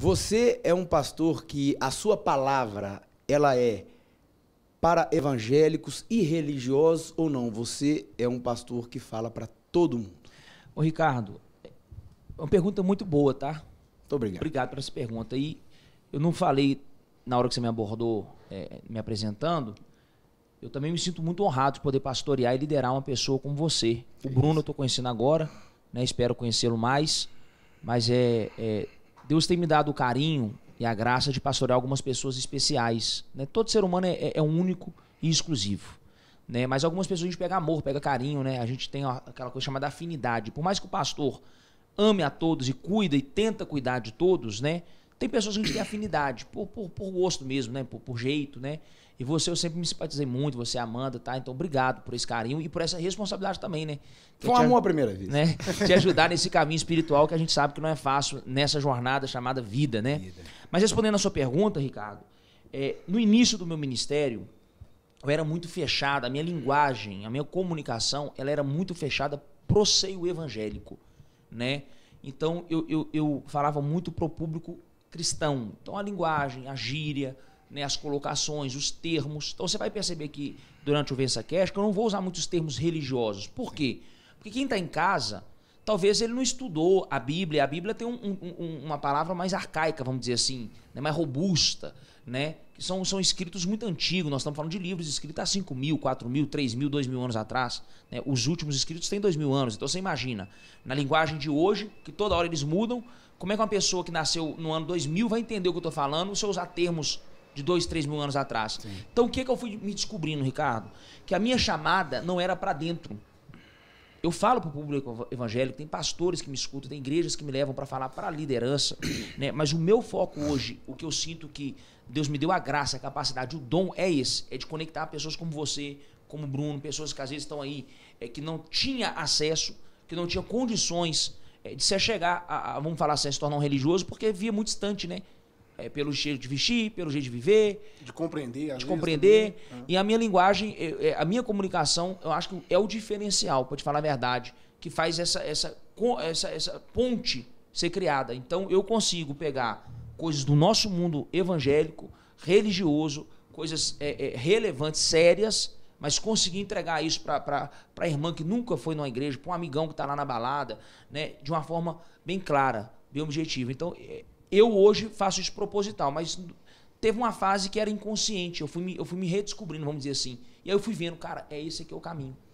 Você é um pastor que a sua palavra ela é para evangélicos e religiosos ou não? Você é um pastor que fala para todo mundo. Ô Ricardo, é uma pergunta muito boa, tá? Muito obrigado. Obrigado por essa pergunta. E eu não falei na hora que você me abordou, é, me apresentando, eu também me sinto muito honrado de poder pastorear e liderar uma pessoa como você. O Bruno eu estou conhecendo agora, né? espero conhecê-lo mais, mas é, é Deus tem me dado o carinho e a graça de pastorear algumas pessoas especiais. Né? Todo ser humano é, é, é único e exclusivo. Né? Mas algumas pessoas a gente pega amor, pega carinho, né? A gente tem aquela coisa chamada afinidade. Por mais que o pastor ame a todos e cuida e tenta cuidar de todos, né? Tem pessoas que a gente tem afinidade, por, por, por gosto mesmo, né? Por, por, jeito, né? E você, eu sempre me simpatizei muito, você, é Amanda, tá? Então, obrigado por esse carinho e por essa responsabilidade também, né? Que Foi amor à primeira vez. Né? te ajudar nesse caminho espiritual que a gente sabe que não é fácil nessa jornada chamada vida, né? Vida. Mas respondendo a sua pergunta, Ricardo, é, no início do meu ministério, eu era muito fechado, a minha linguagem, a minha comunicação, ela era muito fechada pro seio evangélico, né? Então, eu, eu, eu falava muito pro público cristão. Então a linguagem, a gíria, né, as colocações, os termos. Então você vai perceber que durante o VensaCast que eu não vou usar muitos termos religiosos. Por quê? Porque quem está em casa talvez ele não estudou a Bíblia. A Bíblia tem um, um, uma palavra mais arcaica, vamos dizer assim, né? mais robusta, né? Que são, são escritos muito antigos. Nós estamos falando de livros escritos há 5 mil, 4 mil, 3 mil, 2 mil anos atrás. Né? Os últimos escritos têm 2 mil anos. Então você imagina, na linguagem de hoje, que toda hora eles mudam, como é que uma pessoa que nasceu no ano 2000 vai entender o que eu estou falando se eu usar termos de 2, 3 mil anos atrás? Sim. Então o que, é que eu fui me descobrindo, Ricardo? Que a minha chamada não era para dentro eu falo para o público evangélico, tem pastores que me escutam, tem igrejas que me levam para falar para a liderança, né? mas o meu foco hoje, o que eu sinto que Deus me deu a graça, a capacidade, o dom é esse, é de conectar pessoas como você, como Bruno, pessoas que às vezes estão aí, é, que não tinha acesso, que não tinha condições é, de se chegar a, a, vamos falar assim, se tornar um religioso, porque via muito distante, né? é, pelo jeito de vestir, pelo jeito de viver. De compreender. De compreender. Também, né? E a minha linguagem, é, é, a minha comunicação, eu acho que é o diferencial, para te falar a verdade, que faz essa, essa, essa, essa ponte ser criada. Então, eu consigo pegar coisas do nosso mundo evangélico, religioso, coisas é, é, relevantes, sérias, mas conseguir entregar isso para a irmã que nunca foi numa igreja, para um amigão que está lá na balada, né, de uma forma bem clara, bem objetiva. Então, é, eu hoje faço isso proposital, mas teve uma fase que era inconsciente. Eu fui me, eu fui me redescobrindo, vamos dizer assim. E aí eu fui vendo, cara, é esse aqui é o caminho.